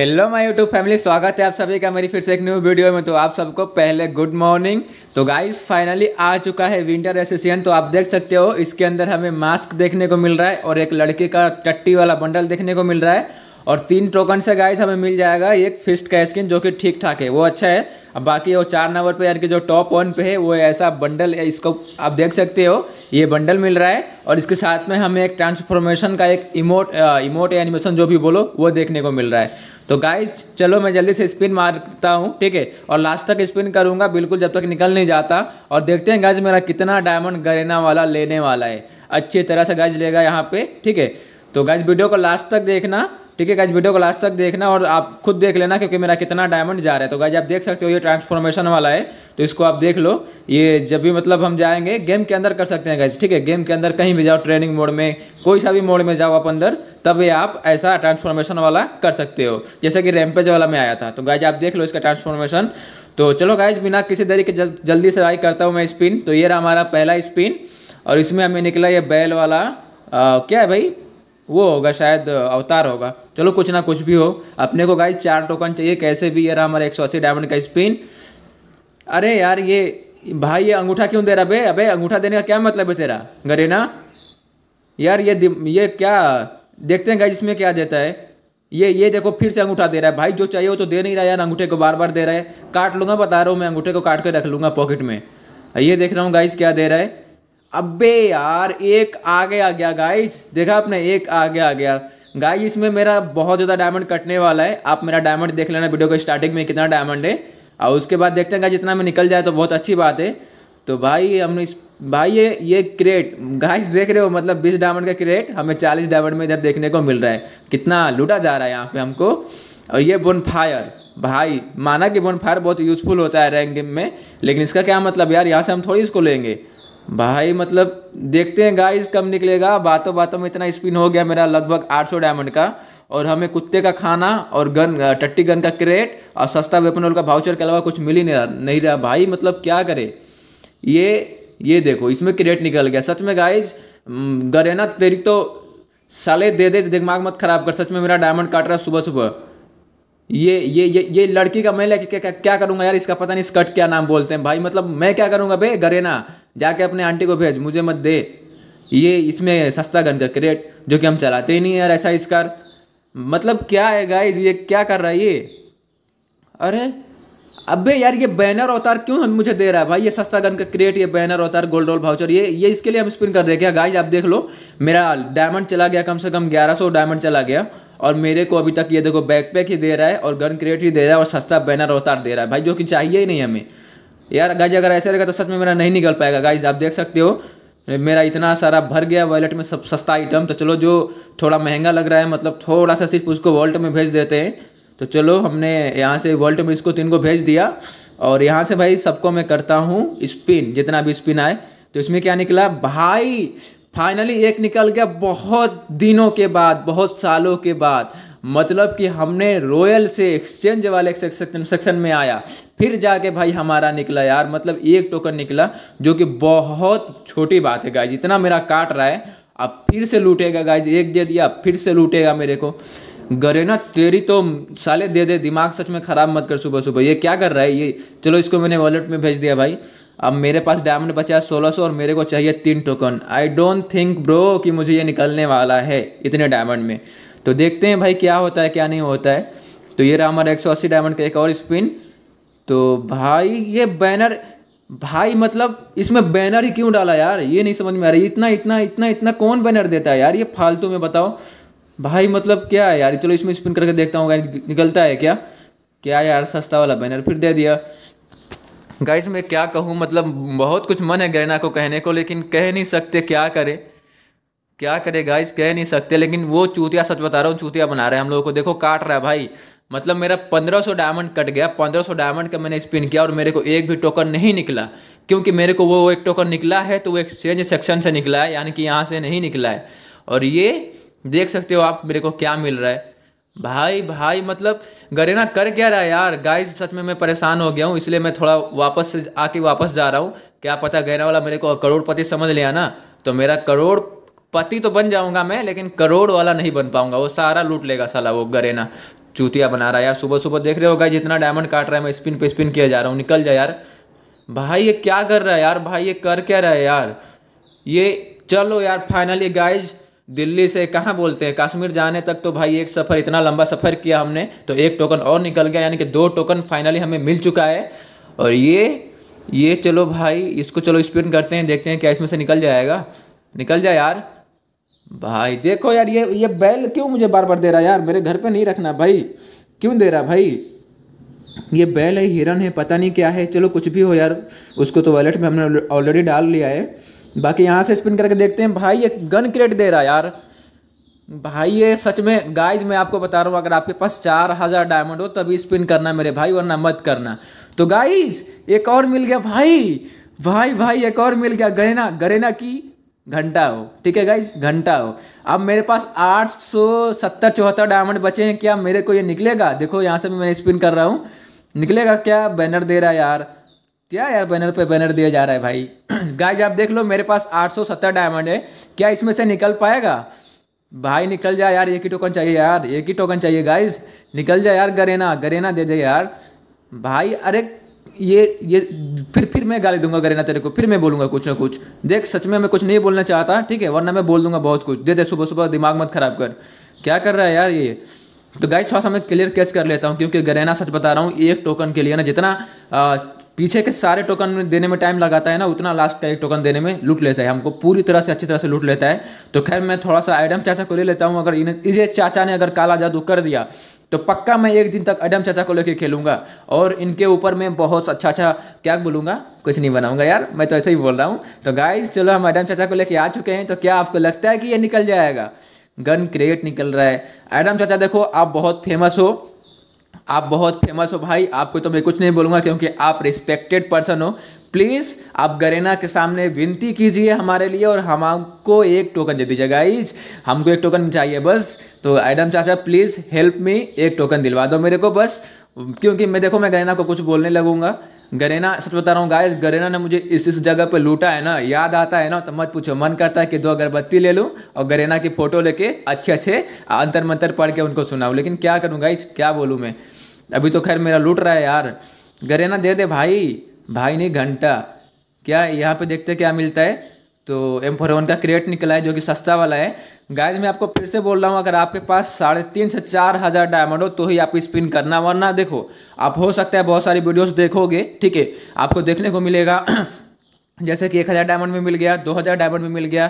hello my YouTube family स्वागत है आप सभी का मेरी फिर से एक न्यू वीडियो में तो आप सबको पहले गुड मॉर्निंग तो गाइस फाइनली आ चुका है विंटर एसोसिएशन तो आप देख सकते हो इसके अंदर हमें मास्क देखने को मिल रहा है और एक लड़के का टट्टी वाला बंडल देखने को मिल रहा है और तीन टोकन से गाइस हमें मिल जाएगा एक फिस्ट का स्किन जो कि ठीक ठाक है वो अच्छा है अब बाकी वो चार नंबर पे यार कि जो टॉप वन पे है वो ऐसा बंडल है इसको आप देख सकते हो ये बंडल मिल रहा है और इसके साथ में हमें एक ट्रांसफॉर्मेशन का एक इमोट इमोट एनिमेशन जो भी बोलो वो देखने को मिल रहा है तो गाइस चलो मैं जल्दी से स्पिन मारता हूँ ठीक है और लास्ट तक स्पिन करूँगा बिल्कुल जब तक निकल नहीं जाता और देखते हैं गाइज मेरा कितना डायमंड गरेना वाला लेने वाला है अच्छी तरह से गाइज लेगा यहाँ पर ठीक है तो गाइज वीडियो को लास्ट तक देखना ठीक है गाइज वीडियो को लास्ट तक देखना और आप खुद देख लेना क्योंकि मेरा कितना डायमंड जा रहा है तो गाइज आप देख सकते हो ये ट्रांसफॉर्मेशन वाला है तो इसको आप देख लो ये जब भी मतलब हम जाएंगे गेम के अंदर कर सकते हैं गाइज ठीक है गेम के अंदर कहीं भी जाओ ट्रेनिंग मोड में कोई सा भी मोड में जाओ आप अंदर तब ये आप ऐसा ट्रांसफॉर्मेशन वाला कर सकते हो जैसे कि रैम्पेज वाला में आया था तो गाइज आप देख लो इसका ट्रांसफॉर्मेशन तो चलो गाइज बिना किसी तरीके के जल्दी से आई करता हूँ मैं स्पिन तो ये रहा हमारा पहला स्पिन और इसमें हमें निकला ये बैल वाला आ, क्या है भाई वो होगा शायद अवतार होगा चलो कुछ ना कुछ भी हो अपने को गाइज चार टोकन चाहिए कैसे भी ये रहा हमारा एक सौ अस्सी डायमंड का स्पिन अरे यार ये भाई ये अंगूठा क्यों दे रहा बे अबे अंगूठा देने का क्या मतलब है तेरा गरेना यार ये ये क्या देखते हैं गाइज इसमें क्या देता है ये ये देखो फिर से अंगूठा दे रहा है भाई जो चाहिए वो तो दे नहीं रहा यार अंगूठे को बार बार दे रहा है काट लूँगा बता रहा हूँ मैं अंगूठे को काट कर रख लूँगा पॉकेट में ये देख रहा हूँ गाइज क्या दे रहा है अबे यार एक आगे आ गया गाइस देखा आपने एक आगे आ गया गाइस इसमें मेरा बहुत ज़्यादा डायमंड कटने वाला है आप मेरा डायमंड देख लेना वीडियो के स्टार्टिंग में कितना डायमंड है और उसके बाद देखते हैं गाइस जितना में निकल जाए तो बहुत अच्छी बात है तो भाई हमने इस भाई ये ये क्रेट गाइस देख रहे हो मतलब बीस डायमंड का क्रेट हमें चालीस डायमंड में इधर देखने को मिल रहा है कितना लूटा जा रहा है यहाँ पे हमको और ये बोन फायर भाई माना कि बोन फायर बहुत यूज़फुल होता है रैंक गेम में लेकिन इसका क्या मतलब यार यहाँ से हम थोड़ी इसको लेंगे भाई मतलब देखते हैं गाइस कब निकलेगा बातों बातों में इतना स्पिन हो गया मेरा लगभग 800 डायमंड का और हमें कुत्ते का खाना और गन टट्टी गन का क्रेट और सस्ता वेपन का भाउचर के अलावा कुछ मिल ही नहीं रहा नहीं रहा भाई मतलब क्या करे ये ये देखो इसमें क्रेट निकल गया सच में गाइज गरेना तेरी तो साले दे दे दिमाग मत खराब कर सच में मेरा डायमंड काट रहा सुबह सुबह ये ये ये ये लड़की का मैं लेके क्या, क्या, क्या करूँगा यार इसका पता नहीं स्कट क्या नाम बोलते हैं भाई मतलब मैं क्या करूँगा भाई गरेना जाके अपने आंटी को भेज मुझे मत दे ये इसमें सस्ता गन का क्रेट जो कि हम चलाते ही नहीं यार ऐसा इसका मतलब क्या है गाइज ये क्या कर रहा है ये अरे अबे यार ये बैनर अवतार क्यों हम मुझे दे रहा है भाई ये सस्ता गन का क्रिएट ये बैनर अवतार गोल्ड रोल भाउचर ये ये इसके लिए हम स्पिन कर रहे क्या गाइज आप देख लो मेरा डायमंड चला गया कम से कम ग्यारह सौ डायमंड चला गया और मेरे को अभी तक ये देखो बैकपैक ही दे रहा है और गन क्रिएट ही दे रहा है और सस्ता बैनर अवतार दे रहा है भाई जो कि चाहिए ही नहीं हमें यार गाइज अगर ऐसे रहेगा तो सच में मेरा नहीं निकल पाएगा गाइज आप देख सकते हो मेरा इतना सारा भर गया वॉलेट में सब सस्ता आइटम तो चलो जो थोड़ा महंगा लग रहा है मतलब थोड़ा सा सिर्फ उसको वॉल्ट में भेज देते हैं तो चलो हमने यहाँ से वर्ल्ड में इसको तीन को भेज दिया और यहाँ से भाई सबको मैं करता हूँ स्पिन जितना भी स्पिन आए तो इसमें क्या निकला भाई फाइनली एक निकल गया बहुत दिनों के बाद बहुत सालों के बाद मतलब कि हमने रॉयल से एक्सचेंज वाले सेक्शन सेक्शन में आया फिर जाके भाई हमारा निकला यार मतलब एक टोकन निकला जो कि बहुत छोटी बात है गाइज इतना मेरा काट रहा है अब फिर से लूटेगा गाइज एक दे दिया फिर से लूटेगा मेरे को गरे ना तेरी तो साले दे दे दिमाग सच में ख़राब मत कर सुबह सुबह ये क्या कर रहा है ये चलो इसको मैंने वॉलेट में भेज दिया भाई अब मेरे पास डायमंड बचा है सोलह सौ और मेरे को चाहिए तीन token I don't think bro कि मुझे ये निकलने वाला है इतने डायमंड में तो देखते हैं भाई क्या होता है क्या नहीं होता है तो ये रहा हमारा एक सौ अस्सी डायमंड का एक और स्पिन तो भाई ये बैनर भाई मतलब इसमें बैनर ही क्यों डाला यार ये नहीं समझ में आ रहा इतना इतना इतना इतना कौन बैनर देता है यार ये फालतू में बताओ भाई मतलब क्या है यार चलो इसमें स्पिन करके देखता हूँ निकलता है क्या क्या यार सस्ता वाला बैनर फिर दे दिया गाइस मैं क्या कहूँ मतलब बहुत कुछ मन है गैना को कहने को लेकिन कह नहीं सकते क्या करे क्या करे गाइस कह नहीं सकते लेकिन वो चूतिया सच बता रहा हूँ चूतिया बना रहा है हम लोगों को देखो काट रहा है भाई मतलब मेरा 1500 डायमंड कट गया 1500 डायमंड का मैंने स्पिन किया और मेरे को एक भी टोकन नहीं निकला क्योंकि मेरे को वो एक टोकन निकला है तो वो एक्सचेंज सेक्शन से निकला है यानी कि यहाँ से नहीं निकला है और ये देख सकते हो आप मेरे को क्या मिल रहा है भाई भाई मतलब गरेना कर क्या रहा है यार गाइस सच में मैं परेशान हो गया हूँ इसलिए मैं थोड़ा वापस आके वापस जा रहा हूँ क्या पता गरेना वाला मेरे को करोड़पति समझ लिया ना तो मेरा करोड़ पति तो बन जाऊंगा मैं लेकिन करोड़ वाला नहीं बन पाऊंगा वो सारा लूट लेगा साला वो गरेना चूतिया बना रहा है यार सुबह सुबह देख रहे हो गाइस जितना डायमंड काट रहा है मैं स्पिन पे स्पिन किया जा रहा हूँ निकल जा यार भाई ये क्या कर रहा है यार भाई ये कर क्या रहा है यार ये चलो यार फाइनली गाइज दिल्ली से कहाँ बोलते हैं कश्मीर जाने तक तो भाई एक सफ़र इतना लंबा सफ़र किया हमने तो एक टोकन और निकल गया यानी कि दो टोकन फाइनली हमें मिल चुका है और ये ये चलो भाई इसको चलो स्पिन करते हैं देखते हैं क्या इसमें से निकल जाएगा निकल जाए यार भाई देखो यार ये ये बैल क्यों मुझे बार बार दे रहा है यार मेरे घर पर नहीं रखना भाई क्यों दे रहा भाई ये बैल है हिरन है पता नहीं क्या है चलो कुछ भी हो यार उसको तो वॉलेट में हमने ऑलरेडी डाल लिया है बाकी यहाँ से स्पिन करके देखते हैं भाई ये गन क्रेट दे रहा यार भाई ये सच में गाइज मैं आपको बता रहा हूँ अगर आपके पास चार हज़ार डायमंड हो तभी स्पिन करना मेरे भाई वरना मत करना तो गाइज एक और मिल गया भाई भाई भाई एक और मिल गया गरेना गरेना की घंटा हो ठीक है गाइज घंटा हो अब मेरे पास आठ सौ सत्तर चौहत्तर डायमंड बचे हैं क्या मेरे को ये निकलेगा देखो यहाँ से मैं स्पिन कर रहा हूँ निकलेगा क्या बैनर दे रहा है यार क्या यार बैनर पे बैनर दिया जा रहा है भाई गाइज आप देख लो मेरे पास 870 डायमंड है क्या इसमें से निकल पाएगा भाई निकल जाए यार एक ही टोकन चाहिए यार एक ही टोकन चाहिए गाइज निकल जाए यार गरेना गरेना दे दे यार भाई अरे ये ये फिर फिर मैं गाली दूंगा गरेना तेरे को फिर मैं बोलूंगा कुछ ना कुछ देख सच में मैं कुछ नहीं बोलना चाहता ठीक है वरना मैं बोल दूंगा बहुत कुछ दे दे सुबह सुबह दिमाग मत खराब कर क्या कर रहा है यार ये तो गाइज थोड़ा सा मैं क्लियर कैच कर लेता हूँ क्योंकि गरेना सच बता रहा हूँ एक टोकन के लिए ना जितना पीछे के सारे टोकन देने में टाइम लगाता है ना उतना लास्ट का एक टोकन देने में लूट लेता है हमको पूरी तरह से अच्छी तरह से लूट लेता है तो खैर मैं थोड़ा सा एडम चाचा को ले लेता हूँ अगर इन्हें इसे चाचा ने अगर काला जादू कर दिया तो पक्का मैं एक दिन तक एडम चाचा को लेके खेलूंगा और इनके ऊपर मैं बहुत अच्छा अच्छा क्या बोलूँगा कुछ नहीं बनाऊंगा यार मैं तो ऐसे ही बोल रहा हूँ तो गाइस चलो हम एडम चाचा को लेके आ चुके हैं तो क्या आपको लगता है कि ये निकल जाएगा गन क्रिएट निकल रहा है एडम चाचा देखो आप बहुत फेमस हो आप बहुत फेमस हो भाई आपको तो मैं कुछ नहीं बोलूँगा क्योंकि आप रिस्पेक्टेड पर्सन हो प्लीज़ आप गरेना के सामने विनती कीजिए हमारे लिए और हम आपको एक टोकन दे दीजिए गाइज हमको एक टोकन चाहिए बस तो एडम चाचा प्लीज़ हेल्प मी एक टोकन दिलवा दो मेरे को बस क्योंकि मैं देखो मैं गरेना को कुछ बोलने लगूंगा गरेना सच बता रहा हूँ गाय गरेना ने मुझे इस इस जगह पे लूटा है ना याद आता है ना तो मत पूछो मन करता है कि दो अगरबत्ती ले लूँ और गरेना की फ़ोटो लेके अच्छे अच्छे अंतर मंतर पढ़ के उनको सुनाऊँ लेकिन क्या करूँ गाइज क्या बोलूँ मैं अभी तो खैर मेरा लूट रहा है यार गरेना दे दे भाई भाई नहीं घंटा क्या यहाँ पर देखते क्या मिलता है तो एम फोर वन का क्रेट निकला है जो कि सस्ता वाला है गाइज मैं आपको फिर से बोल रहा हूँ अगर आपके पास साढ़े तीन से चार हज़ार डायमंड हो तो ही आप स्पिन करना वरना देखो आप हो सकता है बहुत सारी वीडियोस देखोगे ठीक है आपको देखने को मिलेगा जैसे कि एक हज़ार डायमंड में मिल गया दो हज़ार डायमंड में मिल गया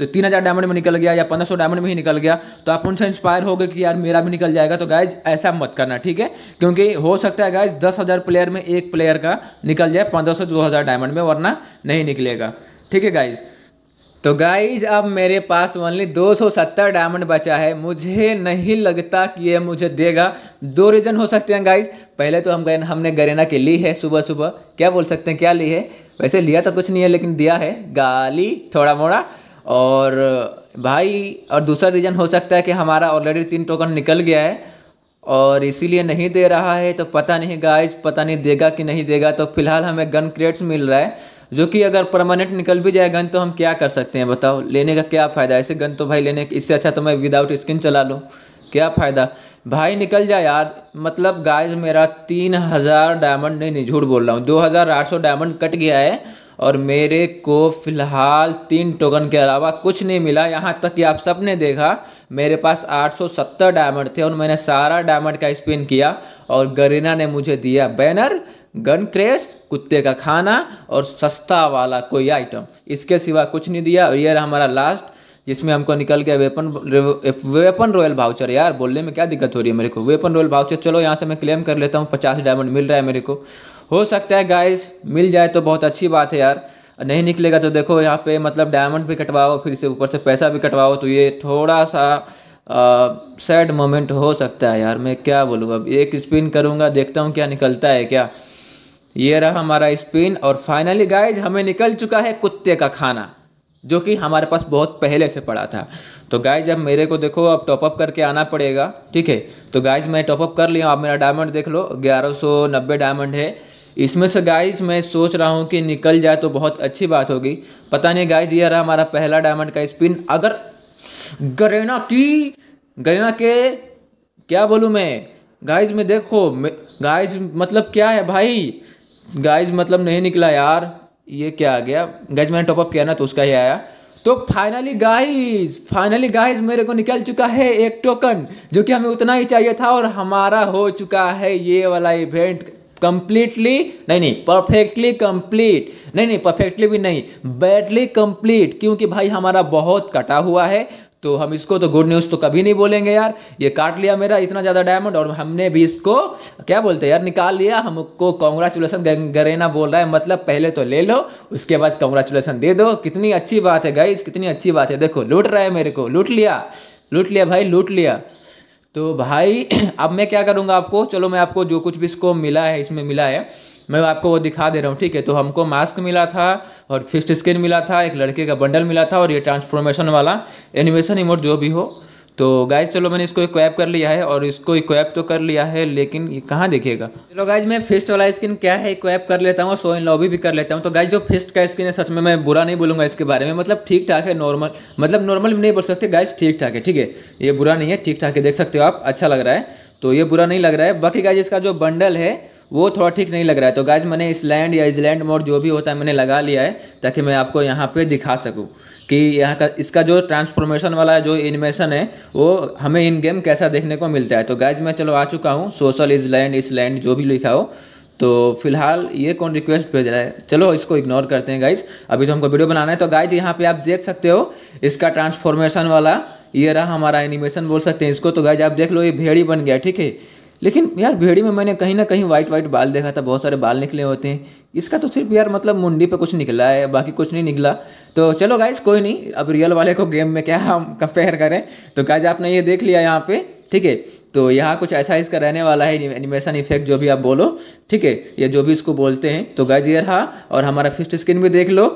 तो तीन हज़ार डायमंड में निकल गया या पंद्रह सौ डायमंड में ही निकल गया तो आप उनसे इंस्पायर हो गए कि यार मेरा भी निकल जाएगा तो गाइज ऐसा मत करना ठीक है क्योंकि हो सकता है गाइज दस हज़ार प्लेयर में एक प्लेयर का निकल जाए पंद्रह सौ दो हज़ार डायमंड में वरना नहीं निकलेगा ठीक है गाइज़ तो गाइज अब मेरे पास ओनली 270 डायमंड बचा है मुझे नहीं लगता कि ये मुझे देगा दो रीज़न हो सकते हैं गाइज पहले तो हम गए हमने गरेना की ली है सुबह सुबह क्या बोल सकते हैं क्या ली है वैसे लिया तो कुछ नहीं है लेकिन दिया है गाली थोड़ा मोड़ा और भाई और दूसरा रीज़न हो सकता है कि हमारा ऑलरेडी तीन टोकन निकल गया है और इसीलिए नहीं दे रहा है तो पता नहीं गाइज पता नहीं देगा कि नहीं देगा तो फिलहाल हमें गन क्रेट्स मिल रहा है जो कि अगर परमानेंट निकल भी जाए गन तो हम क्या कर सकते हैं बताओ लेने का क्या फ़ायदा ऐसे गन तो भाई लेने इससे अच्छा तो मैं विदाउट स्किन चला लूँ क्या फ़ायदा भाई निकल जाए यार मतलब गाइस मेरा तीन हज़ार डायमंड नहीं नहीं झूठ बोल रहा हूँ दो हज़ार आठ सौ डायमंड कट गया है और मेरे को फ़िलहाल तीन टोकन के अलावा कुछ नहीं मिला यहाँ तक कि आप सबने देखा मेरे पास आठ सौ सत्तर डायमंड थे और मैंने सारा डायमंड का स्पिन किया और गरीना ने मुझे दिया बैनर गन क्रेट्स कुत्ते का खाना और सस्ता वाला कोई आइटम इसके सिवा कुछ नहीं दिया और ये रहा हमारा लास्ट जिसमें हमको निकल गया वेपन वेपन रॉयल भाउचर यार बोलने में क्या दिक्कत हो रही है मेरे को वेपन रॉयल भाउचर चलो यहाँ से मैं क्लेम कर लेता हूँ पचास डायमंड मिल रहा है मेरे को हो सकता है गाइस मिल जाए तो बहुत अच्छी बात है यार नहीं निकलेगा तो देखो यहाँ पे मतलब डायमंड भी कटवाओ फिर से ऊपर से पैसा भी कटवाओ तो ये थोड़ा सा सैड मोमेंट हो सकता है यार मैं क्या बोलूँ अब एक स्पिन करूँगा देखता हूँ क्या निकलता है क्या ये रहा हमारा स्पिन और फाइनली गाइज हमें निकल चुका है कुत्ते का खाना जो कि हमारे पास बहुत पहले से पड़ा था तो गाइज अब मेरे को देखो अब टॉपअप करके आना पड़ेगा ठीक है तो गाइज मैं टॉपअप कर लिया आप मेरा डायमंड देख लो ग्यारह डायमंड है इसमें से गाइज मैं सोच रहा हूँ कि निकल जाए तो बहुत अच्छी बात होगी पता नहीं गाइज ये रहा हमारा पहला डायमंड का स्पिन अगर गरेना की गरेना के क्या बोलूँ मैं गाइज में देखो गाइज मतलब क्या है भाई गाइज मतलब नहीं निकला यार ये क्या आ गया गाइज मैंने टॉपअप किया ना तो उसका ही आया तो फाइनली गाइज फाइनली गाइज मेरे को निकल चुका है एक टोकन जो कि हमें उतना ही चाहिए था और हमारा हो चुका है ये वाला इवेंट कंप्लीटली नहीं नहीं परफेक्टली कंप्लीट नहीं नहीं परफेक्टली भी नहीं बैडली कंप्लीट क्योंकि भाई हमारा बहुत कटा हुआ है तो हम इसको तो गुड न्यूज़ तो कभी नहीं बोलेंगे यार ये काट लिया मेरा इतना ज़्यादा डायमंड और हमने भी इसको क्या बोलते हैं यार निकाल लिया हमको कॉन्ग्रेचुलेसन गरेना बोल रहा है मतलब पहले तो ले लो उसके बाद कॉन्ग्रेचुलेसन दे दो कितनी अच्छी बात है गाइज कितनी अच्छी बात है देखो लूट रहा है मेरे को लूट लिया लूट लिया भाई लूट लिया तो भाई अब मैं क्या करूँगा आपको चलो मैं आपको जो कुछ भी इसको मिला है इसमें मिला है मैं आपको वो दिखा दे रहा हूँ ठीक है तो हमको मास्क मिला था और फिस्ट स्किन मिला था एक लड़के का बंडल मिला था और ये ट्रांसफॉर्मेशन वाला एनिमेशन इमोट जो भी हो तो गाइज चलो मैंने इसको इक्वैप कर लिया है और इसको इक्वैप तो कर लिया है लेकिन ये कहाँ देखिएगा चलो गाइज मैं फिस्ट वाला स्किन क्या है इक्वैप कर लेता हूँ और सो इन लॉबी भी कर लेता हूँ तो गाइज जो फिस्ट का स्किन है सच में मैं बुरा नहीं बोलूँगा इसके बारे में मतलब ठीक ठाक है नॉर्मल मतलब नॉर्मल नहीं बोल सकते गाइज ठीक ठाक है ठीक है ये बुरा नहीं है ठीक ठाक है देख सकते हो आप अच्छा लग रहा है तो ये बुरा नहीं लग रहा है बाकी गाइज इसका जो बंडल है वो थोड़ा ठीक नहीं लग रहा है तो गाइज मैंने इसलैंड या लैंड मोड जो भी होता है मैंने लगा लिया है ताकि मैं आपको यहाँ पर दिखा सकूँ कि यहाँ का इसका जो ट्रांसफॉर्मेशन वाला जो एनिमेशन है वो हमें इन गेम कैसा देखने को मिलता है तो गाइज मैं चलो आ चुका हूँ social island island जो भी लिखा हो तो फिलहाल ये कौन रिक्वेस्ट भेज रहा है चलो इसको इग्नोर करते हैं गाइज अभी तो हमको वीडियो बनाना है तो गाइज यहाँ पे आप देख सकते हो इसका ट्रांसफॉर्मेशन वाला ये रहा हमारा एनिमेशन बोल सकते हैं इसको तो गाइज आप देख लो ये भेड़ी बन गया ठीक है लेकिन यार भेड़ी में मैंने कहीं ना कहीं वाइट वाइट बाल देखा था बहुत सारे बाल निकले होते हैं इसका तो सिर्फ यार मतलब मुंडी पे कुछ निकला है बाकी कुछ नहीं निकला तो चलो गाइज कोई नहीं अब रियल वाले को गेम में क्या हम कंपेयर करें तो गाइज आपने ये देख लिया यहाँ पे ठीक है तो यहाँ कुछ ऐसा इसका रहने वाला है एनिमेशन इफेक्ट जो भी आप बोलो ठीक है या जो भी इसको बोलते हैं तो गाइज ये रहा और हमारा फिस्ट स्क्रीन भी देख लो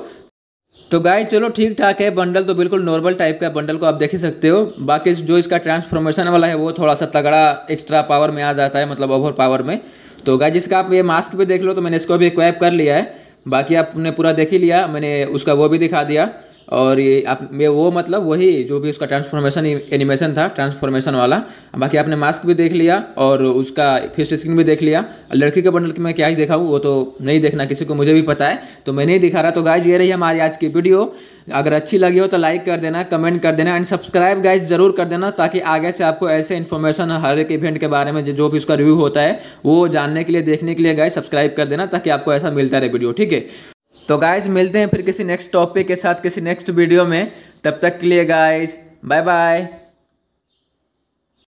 तो गाय चलो ठीक ठाक है बंडल तो बिल्कुल नॉर्मल टाइप का बंडल को आप देख ही सकते हो बाकी जो इसका ट्रांसफॉर्मेशन वाला है वो थोड़ा सा तगड़ा एक्स्ट्रा पावर में आ जाता है मतलब ओवर पावर में तो गाय जिसका आप ये मास्क भी देख लो तो मैंने इसको भी एक्वाइप कर लिया है बाकी आपने पूरा देख ही लिया मैंने उसका वो भी दिखा दिया और ये आप ये वो मतलब वही जो भी उसका ट्रांसफॉर्मेशन एनिमेशन था ट्रांसफॉर्मेशन वाला बाकी आपने मास्क भी देख लिया और उसका फेस स्क्रीन भी देख लिया लड़की के बंडल मैं क्या ही देखा हूँ वो तो नहीं देखना किसी को मुझे भी पता है तो मैं नहीं दिखा रहा तो गाइज ये रही हमारी आज की वीडियो अगर अच्छी लगी हो तो लाइक कर देना कमेंट कर देना एंड सब्सक्राइब गाइज जरूर कर देना ताकि आगे से आपको ऐसे इन्फॉर्मेशन हर एक इवेंट के बारे में जो भी उसका रिव्यू होता है वो जानने के लिए देखने के लिए गाइज सब्सक्राइब कर देना ताकि आपको ऐसा मिलता रहे वीडियो ठीक है तो गाइज मिलते हैं फिर किसी नेक्स्ट टॉपिक के साथ किसी नेक्स्ट वीडियो में तब तक के लिए गाइज बाय बाय